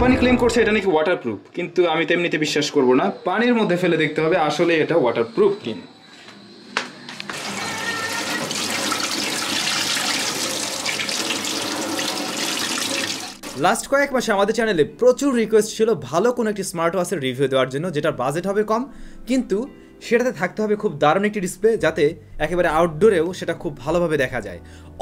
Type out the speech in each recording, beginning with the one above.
company claim করছে এটা নাকি ওয়াটারপ্রুফ কিন্তু আমি তেমনিতে বিশ্বাস করব না পানির মধ্যে ফেলে দেখতে হবে আসলে এটা ওয়াটারপ্রুফ কিনা লাস্ট কয়েক মাসে আমাদের চ্যানেলে প্রচুর রিকোয়েস্ট ছিল ভালো কোনো একটি স্মার্ট ওয়াচের রিভিউ দেওয়ার জন্য যেটার বাজেট হবে কম কিন্তু সেটাতে থাকতে হবে খুব দারুণ একটি ডিসপ্লে যাতে একেবারে আউটডোরেও সেটা খুব ভালোভাবে দেখা যায়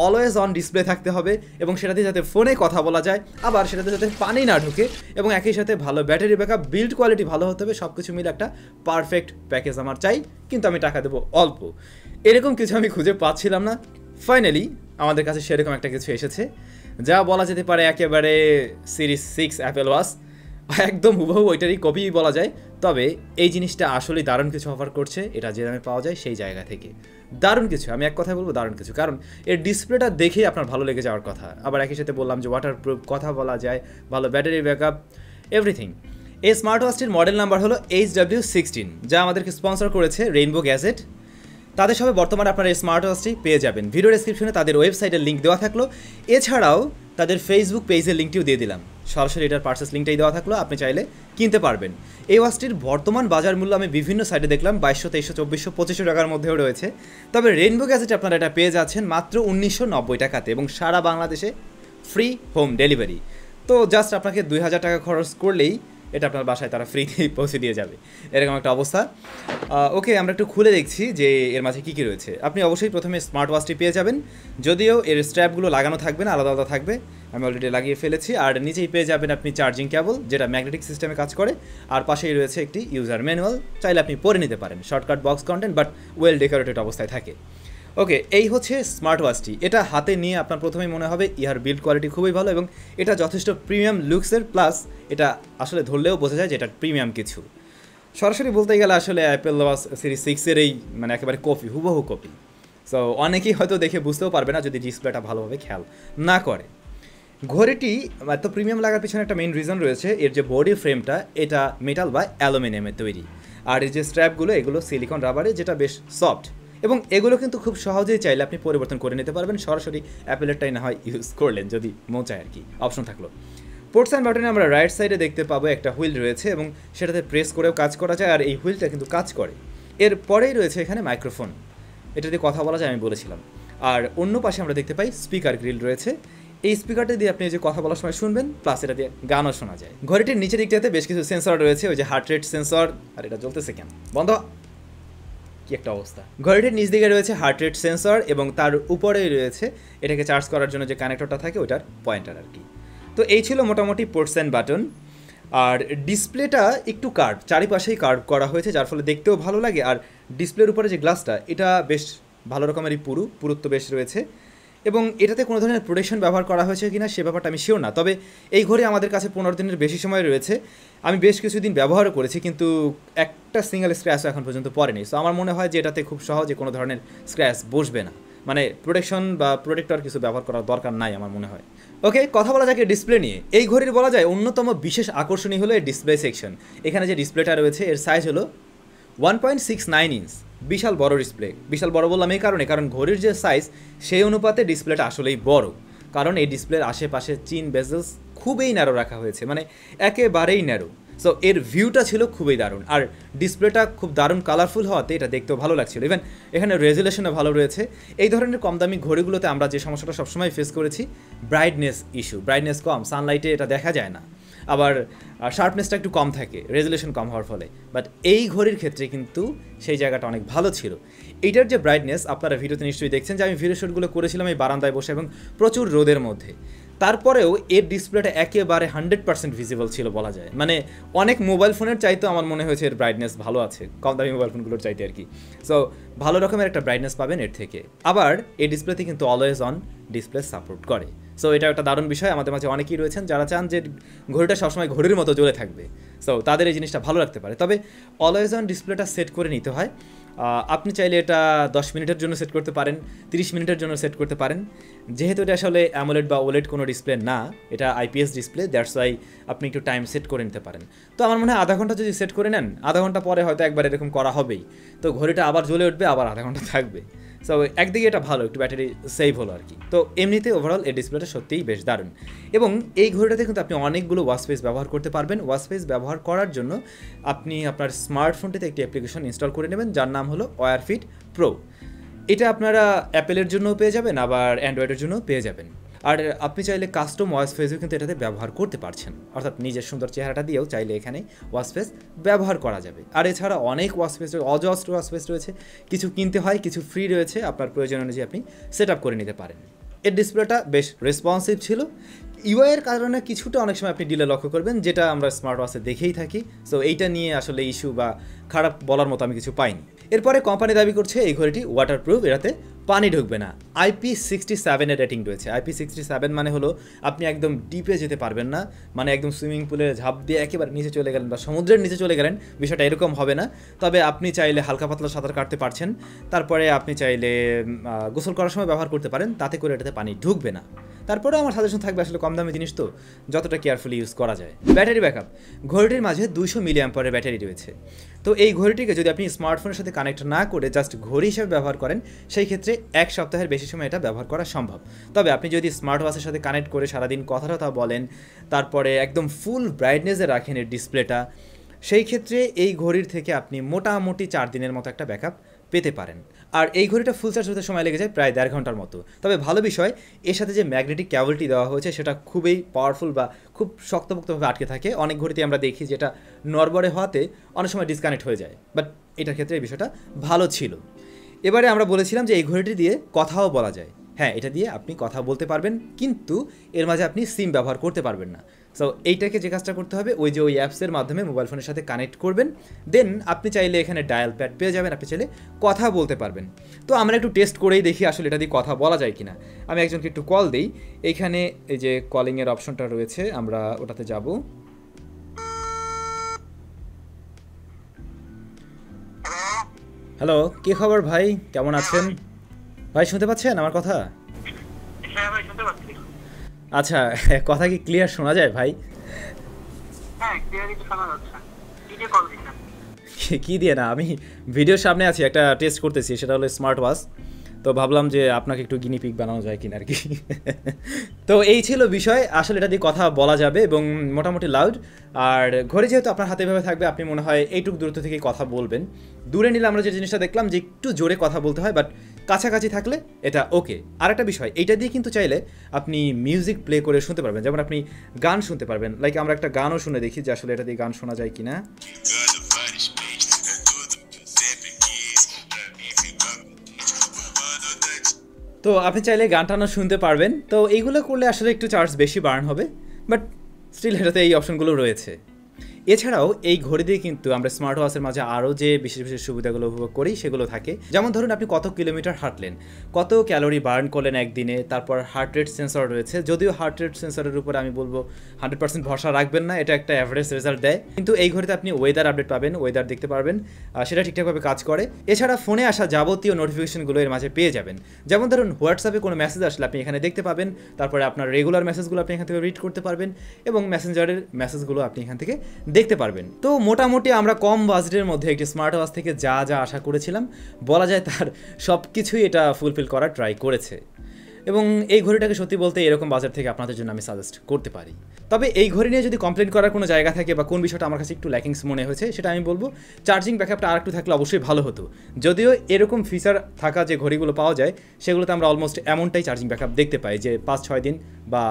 অলওয়েজ অন ডিসপ্লে থাকতে হবে এবং সেটাতে যাতে ফোনে কথা বলা যায় আবার সেটাতে যাতে পানি না ঢুকে এবং একই সাথে ভালো ব্যাটারি ব্যাকআপ বিল্ড কোয়ালিটি ভালো হতে হবে সব কিছু মিলে একটা পারফেক্ট প্যাকেজ আমার চাই কিন্তু আমি টাকা দেবো অল্প এরকম কিছু আমি খুঁজে পাচ্ছিলাম না ফাইনালি আমাদের কাছে সেরকম একটা কিছু এসেছে যা বলা যেতে পারে একেবারে সিরিজ সিক্স অ্যাপেল ওয়াস একদম হুবহু ওইটারই কপি বলা যায় তবে এই জিনিসটা আসলে দারুণ কিছু অফার করছে এটা যে দামে পাওয়া যায় সেই জায়গা থেকে দারুণ কিছু আমি এক কথায় বলবো দারুণ কিছু কারণ এর ডিসপ্লেটা দেখেই আপনার ভালো লেগে যাওয়ার কথা আবার একই সাথে বললাম যে ওয়াটারপ্রুফ কথা বলা যায় ভালো ব্যাটারি ব্যাকআপ এভরিথিং এই স্মার্ট ওয়াচটির মডেল নাম্বার হলো এইচ ডাব্লিউ সিক্সটিন যা আমাদেরকে স্পন্সর করেছে রেইনবো গ্যাজেট তাদের সবে বর্তমানে আপনারা এই স্মার্ট ওয়াচটি পেয়ে যাবেন ভিডিও ডিসক্রিপশনে তাদের ওয়েবসাইটের লিঙ্ক দেওয়া থাকলো এছাড়াও তাদের ফেসবুক পেজের লিঙ্কটিও দিয়ে দিলাম সরাসরি এটার পার্সেস লিঙ্কটাই দেওয়া থাকলো আপনি চাইলে কিনতে পারবেন এই ওয়াচটির বর্তমান বাজার মূল্য আমি বিভিন্ন সাইটে দেখলাম বাইশশো তেইশশো চব্বিশশো পঁচিশশো টাকার মধ্যেও রয়েছে তবে রেনবো গ্যাজেট আপনারা এটা পেয়ে যাচ্ছেন মাত্র উনিশশো নব্বই টাকাতে এবং সারা বাংলাদেশে ফ্রি হোম ডেলিভারি তো জাস্ট আপনাকে দুই হাজার টাকা খরচ করলেই এটা আপনার বাসায় তারা ফ্রিতেই পৌঁছে দিয়ে যাবে এরকম একটা অবস্থা ওকে আমরা একটু খুলে দেখছি যে এর মাঝে কী কী রয়েছে আপনি অবশ্যই প্রথমে স্মার্ট ওয়াচটি পেয়ে যাবেন যদিও এর স্ট্র্যাপগুলো লাগানো থাকবে না আলাদা আলাদা থাকবে আমি অলরেডি লাগিয়ে ফেলেছি আর নিচেই পেয়ে যাবেন আপনি চার্জিং কেবল যেটা ম্যাগনেটিক সিস্টেমে কাজ করে আর পাশেই রয়েছে একটি ইউজার ম্যানুয়াল চাইলে আপনি পরে নিতে পারেন shortcut box content but well decorated অবস্থায় থাকে ওকে এই হচ্ছে স্মার্ট ওয়াচটি এটা হাতে নিয়ে আপনার প্রথমেই মনে হবে ইহার বিল্ড কোয়ালিটি খুবই ভালো এবং এটা যথেষ্ট প্রিমিয়াম লুকসের প্লাস এটা আসলে ধরলেও বোঝা যায় যে এটা প্রিমিয়াম কিছু সরাসরি বলতে গেলে আসলে অ্যাপেল ওয়াচ সিরিজ সিক্সের এই মানে একেবারে কপি হুবহু কপি সো অনেকেই হয়তো দেখে বুঝতেও পারবে না যদি ডিসপ্লেটা ভালোভাবে খেয়াল না করে ঘড়িটি এত প্রিমিয়াম লাগার পিছনে একটা মেইন রিজন রয়েছে এর যে বডি ফ্রেমটা এটা মেটাল বা অ্যালুমিনিয়ামের তৈরি আর এর যে স্ট্র্যাপগুলো এগুলো সিলিকন রাবারে যেটা বেশ সফট এবং এগুলো কিন্তু খুব সহজেই চাইলে আপনি পরিবর্তন করে নিতে পারবেন সরাসরি অ্যাপেলেরটাই না হয় ইউজ করলেন যদি মন চায় আর কি অপশন থাকলো পোর্টস অ্যান্ড বাটনে আমরা রাইট সাইডে দেখতে পাবো একটা হুইল রয়েছে এবং সেটাতে প্রেস করেও কাজ করা যায় আর এই হুইলটা কিন্তু কাজ করে এর পরেই রয়েছে এখানে মাইক্রোফোন এটা দিয়ে কথা বলা যায় আমি বলেছিলাম আর অন্য পাশে আমরা দেখতে পাই স্পিকার গ্রিল রয়েছে এই স্পিকারটা দিয়ে আপনি যে কথা বলার সময় শুনবেন প্লাস এটা দিয়ে গানও শোনা যায় ঘড়িটির নিচের দিকটাতে বেশ কিছু সেন্সর রয়েছে ওই যে হার্ট রেট সেন্সর আর এটা চলতেছে কেন বন্ধ কি একটা অবস্থা ঘড়িটির নিচ দিকে রয়েছে হার্ট রেট সেন্সর এবং তার উপরেই রয়েছে এটাকে চার্জ করার জন্য যে কানেক্টরটা থাকে ওটার পয়েন্টার আর কি তো এই ছিল মোটামুটি পোর্টসেন বাটন আর ডিসপ্লেটা একটু কার্ভ চারিপাশেই কার্ভ করা হয়েছে যার ফলে দেখতেও ভালো লাগে আর ডিসপ্লের উপরে যে গ্লাসটা এটা বেশ ভালো রকমেরই পুরু পুরুত্ব বেশ রয়েছে এবং এটাতে কোনো ধরনের প্রোটেকশন ব্যবহার করা হয়েছে কিনা সে ব্যাপারটা আমি শিওর না তবে এই ঘরে আমাদের কাছে পনেরো দিনের বেশি সময় রয়েছে আমি বেশ কিছুদিন ব্যবহারও করেছি কিন্তু একটা সিঙ্গেল স্ক্র্যাচও এখন পর্যন্ত পড়েনি সো আমার মনে হয় যে এটাতে খুব সহজে কোনো ধরনের স্ক্র্যাচ বসবে না মানে প্রোটেকশন বা প্রোটেক্টর কিছু ব্যবহার করার দরকার নাই আমার মনে হয় ওকে কথা বলা যাকে ডিসপ্লে নিয়ে এই ঘড়ির বলা যায় অন্যতম বিশেষ আকর্ষণীয় হলো এই ডিসপ্লে সেকশন এখানে যে ডিসপ্লেটা রয়েছে এর সাইজ হলো one point six nine inch বিশাল বড় ডিসপ্লে বিশাল বড় বললাম এই কারণে কারণ ঘড়ির যে সাইজ সেই অনুপাতে ডিসপ্লেটা আসলেই বড় কারণ এই ডিসপ্লের আশেপাশে চিন বেজেলস খুবই ন্যারো রাখা হয়েছে মানে একেবারেই ন্যারো সো এর ভিউটা ছিল খুবই দারুণ আর ডিসপ্লেটা খুব দারুণ কালারফুল হওয়াতে এটা দেখতেও ভালো লাগছিল ইভেন এখানে রেজুলেশনও ভালো রয়েছে এই ধরনের কম দামি ঘড়িগুলোতে আমরা যে সমস্যাটা সবসময় ফেস করেছি ব্রাইটনেস ইস্যু ব্রাইটনেস কম সানলাইটে এটা দেখা যায় না আবার শার্পনেসটা একটু কম থাকে রেজলিউশন কম হওয়ার ফলে বাট এই ঘড়ির ক্ষেত্রে কিন্তু সেই জায়গাটা অনেক ভালো ছিল এটার যে ব্রাইটনেস আপনারা ভিডিওতে নিশ্চয়ই দেখছেন যে আমি ভিডিও শ্যুটগুলো করেছিলাম এই বারান্দায় বসে এবং প্রচুর রোদের মধ্যে তারপরেও এর ডিসপ্লেটা একেবারে হান্ড্রেড পার্সেন্ট ভিজিবল ছিল বলা যায় মানে অনেক মোবাইল ফোনের চাইতে আমার মনে হয়েছে এর ব্রাইটনেস ভালো আছে কম দামি মোবাইল ফোনগুলোর চাইতে আর কি সো ভালো রকমের একটা ব্রাইটনেস পাবেন এর থেকে আবার এই ডিসপ্লেতে কিন্তু অলওয়েজ অন ডিসপ্লে সাপোর্ট করে সো এটা একটা দারুণ বিষয় আমাদের মাঝে অনেকেই রয়েছেন যারা চান যে ঘড়িটা সবসময় ঘড়ির মতো জ্বলে থাকবে সো তাদের এই জিনিসটা ভালো রাখতে পারে তবে অলওয়েজ অন ডিসপ্লেটা সেট করে নিতে হয় আপনি চাইলে এটা 10 মিনিটের জন্য সেট করতে পারেন 30 মিনিটের জন্য সেট করতে পারেন যেহেতু এটা আসলে অ্যামোলেড বা ওলেড কোনো ডিসপ্লে না এটা আইপিএস ডিসপ্লে দ্যাটস ওয়াই আপনি একটু টাইম সেট করে নিতে পারেন তো আমার মনে হয় আধা ঘন্টা যদি সেট করে নেন আধা ঘন্টা পরে হয়তো একবার এরকম করা হবেই তো ঘড়িটা আবার জ্বলে উঠবে আবার আধা ঘন্টা থাকবে সো একদিকে এটা ভালো একটু ব্যাটারি সেভ হলো আর কি তো এমনিতে ওভারঅল এই ডিসপ্লেটা সত্যিই বেশ দারুণ এবং এই ঘড়িটাতে কিন্তু আপনি অনেকগুলো ওয়াসপেস ব্যবহার করতে পারবেন ওয়াসপেস ব্যবহার করার জন্য আপনি আপনার স্মার্টফোনটিতে একটি অ্যাপ্লিকেশন ইনস্টল করে নেবেন যার নাম হলো ওয়ারফিট প্রো এটা আপনারা অ্যাপেলের জন্যও পেয়ে যাবেন আবার অ্যান্ড্রয়েডের জন্যও পেয়ে যাবেন আর আপনি চাইলে কাস্টম ওয়াশ ফেসও কিন্তু এটাতে ব্যবহার করতে পারছেন অর্থাৎ নিজের সুন্দর চেহারাটা দিয়েও চাইলে এখানে ওয়াশ ফেস ব্যবহার করা যাবে আর এছাড়া অনেক ওয়াশ ফেস অজস্ট ওয়াশ ফেস রয়েছে কিছু কিনতে হয় কিছু ফ্রি রয়েছে আপনার প্রয়োজন অনুযায়ী আপনি সেট করে নিতে পারেন এর ডিসপ্লেটা বেশ রেসপন্সিভ ছিল ইউআইয়ের কারণে কিছুটা অনেক সময় আপনি ডিলে লক্ষ্য করবেন যেটা আমরা স্মার্ট ওয়াচে দেখেই থাকি সো এইটা নিয়ে আসলে ইস্যু বা খারাপ বলার মতো আমি কিছু পাইনি এরপরে কোম্পানি দাবি করছে এই ঘড়িটি ওয়াটারপ্রুফ এরাতে পানি ঢুকবে না আইপি সিক্সটি সেভেনের রেটিং রয়েছে আইপি সিক্সটি সেভেন মানে হলো আপনি একদম ডিপে যেতে পারবেন না মানে একদম সুইমিং পুলে ঝাঁপ দিয়ে একেবারে নিচে চলে গেলেন বা সমুদ্রের নিচে চলে গেলেন বিষয়টা এরকম হবে না তবে আপনি চাইলে হালকা পাতলা সাঁতার কাটতে পারছেন তারপরে আপনি চাইলে গোসল করার সময় ব্যবহার করতে পারেন তাতে করে এটাতে পানি ঢুকবে না তারপরে আমার সাজেশন থাকবে আসলে কম দামি জিনিস তো যতটা কেয়ারফুলি ইউজ করা যায় ব্যাটারি ব্যাক আপ ঘড়িটির মাঝে দুশো মিলি অ্যাম্পারের ব্যাটারি রয়েছে তো এই ঘড়িটিকে যদি আপনি স্মার্টফোনের সাথে কানেক্ট না করে জাস্ট ঘড়ি হিসেবে ব্যবহার করেন সেই ক্ষেত্রে এক সপ্তাহের বেশি সময় এটা ব্যবহার করা সম্ভব তবে আপনি যদি স্মার্ট ওয়াচের সাথে কানেক্ট করে সারাদিন কথা টথা বলেন তারপরে একদম ফুল ব্রাইটনেসে রাখেন এর ডিসপ্লেটা সেই ক্ষেত্রে এই ঘড়ির থেকে আপনি মোটামুটি চার দিনের মতো একটা ব্যাকআপ পেতে পারেন আর এই ঘড়িটা ফুল চার্জ হতে সময় লেগে যায় প্রায় দেড় ঘন্টার মতো তবে ভালো বিষয় এর সাথে যে ম্যাগনেটিক ক্যাবলটি দেওয়া হয়েছে সেটা খুবই পাওয়ারফুল বা খুব শক্তপোক্তভাবে আটকে থাকে অনেক ঘড়িতে আমরা দেখি যেটা নরবরে হওয়াতে অনেক সময় ডিসকানেক্ট হয়ে যায় বাট এটার ক্ষেত্রে এই বিষয়টা ভালো ছিল এবারে আমরা বলেছিলাম যে এই ঘড়িটি দিয়ে কথাও বলা যায় হ্যাঁ এটা দিয়ে আপনি কথা বলতে পারবেন কিন্তু এর মাঝে আপনি সিম ব্যবহার করতে পারবেন না সো এইটাকে যে কাজটা করতে হবে ওই যে ওই অ্যাপসের মাধ্যমে মোবাইল ফোনের সাথে কানেক্ট করবেন দেন আপনি চাইলে এখানে ডায়াল প্যাড পেয়ে যাবেন আপনি চাইলে কথা বলতে পারবেন তো আমরা একটু টেস্ট করেই দেখি আসলে এটা দিয়ে কথা বলা যায় কি না আমি একজনকে একটু কল দিই এইখানে এই যে কলিংয়ের অপশনটা রয়েছে আমরা ওটাতে যাবো হ্যালো কি খবর ভাই কেমন আছেন হ্যাঁ, ভাই শুনতে পাচ্ছেন আমার কথা হ্যাঁ, আচ্ছা কথা কি ক্লিয়ার শোনা যায় ভাই হ্যাঁ, কি দিয়ে না আমি ভিডিওর সামনে আছি একটা টেস্ট করতেছি সেটা হলো স্মার্ট ওয়াচ তো ভাবলাম যে আপনাকে একটু গিনিপিক বানানো যায় কিনা আর কি তো এই ছিল বিষয় আসলে এটা দিয়ে কথা বলা যাবে এবং মোটামুটি লাউড আর ঘরে যেহেতু আপনার হাতে ভাবে থাকবে আপনি মনে হয় এইটুক দূরত্ব থেকে কথা বলবেন দূরে নিলে আমরা যে জিনিসটা দেখলাম যে একটু জোরে কথা বলতে হয় বাট কাছাকাছি থাকলে এটা ওকে আর একটা বিষয় এইটা দিয়ে কিন্তু চাইলে আপনি মিউজিক প্লে করে শুনতে পারবেন যেমন আপনি গান শুনতে পারবেন লাইক আমরা একটা গানও শুনে দেখি যে আসলে এটা দিয়ে গান শোনা যায় কিনা তো আপনি চাইলে গান টানা শুনতে পারবেন তো এইগুলো করলে আসলে একটু চার্জ বেশি বার্ন হবে বাট স্টিল এটাতে এই অপশনগুলো রয়েছে এছাড়াও এই ঘড়ি দিয়ে কিন্তু আমরা স্মার্ট ওয়াচের মাঝে আরও যে বিশেষ বিশেষ সুবিধাগুলো উপভোগ করি সেগুলো থাকে যেমন ধরুন আপনি কত কিলোমিটার হাঁটলেন কত ক্যালোরি বার্ন করলেন একদিনে তারপর হার্ট রেট সেন্সর রয়েছে যদিও হার্ট রেট সেন্সরের উপর আমি বলবো হান্ড্রেড পার্সেন্ট ভরসা রাখবেন না এটা একটা অ্যাভারেজ রেজাল্ট দেয় কিন্তু এই ঘড়িতে আপনি ওয়েদার আপডেট পাবেন ওয়েদার দেখতে পারবেন সেটা ঠিকঠাকভাবে কাজ করে এছাড়া ফোনে আসা যাবতীয় নোটিফিকেশনগুলো এর মাঝে পেয়ে যাবেন যেমন ধরুন হোয়াটসঅ্যাপে কোনো মেসেজ আসলে আপনি এখানে দেখতে পাবেন তারপরে আপনার রেগুলার মেসেজগুলো আপনি এখান থেকে রিড করতে পারবেন এবং মেসেঞ্জারের মেসেজগুলো আপনি এখান থেকে দেখতে পারবেন তো মোটামুটি আমরা কম বাজেটের মধ্যে একটি স্মার্ট ওয়াচ থেকে যা যা আশা করেছিলাম বলা যায় তার সব কিছুই এটা ফুলফিল করার ট্রাই করেছে এবং এই ঘড়িটাকে সত্যি বলতে এরকম বাজার থেকে আপনাদের জন্য আমি সাজেস্ট করতে পারি তবে এই ঘড়ি নিয়ে যদি কমপ্লেন করার কোনো জায়গা থাকে বা কোন বিষয়টা আমার কাছে একটু ল্যাকিংস মনে হয়েছে সেটা আমি বলবো চার্জিং ব্যাকআপটা আর একটু থাকলে অবশ্যই ভালো হতো যদিও এরকম ফিচার থাকা যে ঘড়িগুলো পাওয়া যায় সেগুলোতে আমরা অলমোস্ট এমনটাই চার্জিং ব্যাকআপ দেখতে পাই যে পাঁচ ছয় দিন বা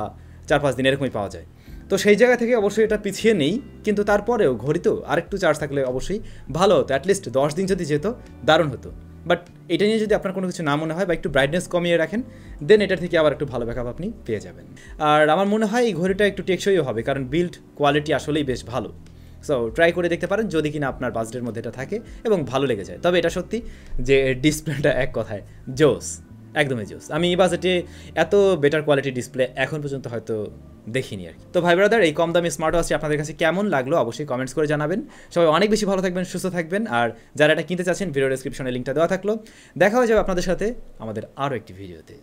চার পাঁচ দিন এরকমই পাওয়া যায় তো সেই জায়গা থেকে অবশ্যই এটা পিছিয়ে নেই কিন্তু তারপরেও তো আরেকটু চার্জ থাকলে অবশ্যই ভালো হতো অ্যাটলিস্ট দশ দিন যদি যেত দারুণ হতো বাট এটা নিয়ে যদি আপনার কোনো কিছু না মনে হয় বা একটু ব্রাইটনেস কমিয়ে রাখেন দেন এটা থেকে আবার একটু ভালো ব্যাকআপ আপনি পেয়ে যাবেন আর আমার মনে হয় এই ঘড়িটা একটু টেকসইও হবে কারণ বিল্ড কোয়ালিটি আসলেই বেশ ভালো সো ট্রাই করে দেখতে পারেন যদি কিনা আপনার বাজেটের মধ্যে এটা থাকে এবং ভালো লেগে যায় তবে এটা সত্যি যে ডিসপ্লেটা এক কথায় জোস একদমই জোস আমি এই বাজেটে এত বেটার কোয়ালিটি ডিসপ্লে এখন পর্যন্ত হয়তো দেখিনি আর কি তো ভাই ব্রাদার এই কম দামি স্মার্ট ওয়াচটি আপনাদের কাছে কেমন লাগলো অবশ্যই কমেন্টস করে জানাবেন সবাই অনেক বেশি ভালো থাকবেন সুস্থ থাকবেন আর যারা এটা কিনতে চাচ্ছেন ভিডিও ডিসক্রিপশনে লিঙ্কটা দেওয়া থাকলো দেখা হয়ে যাবে আপনাদের সাথে আমাদের আরও একটি ভিডিওতে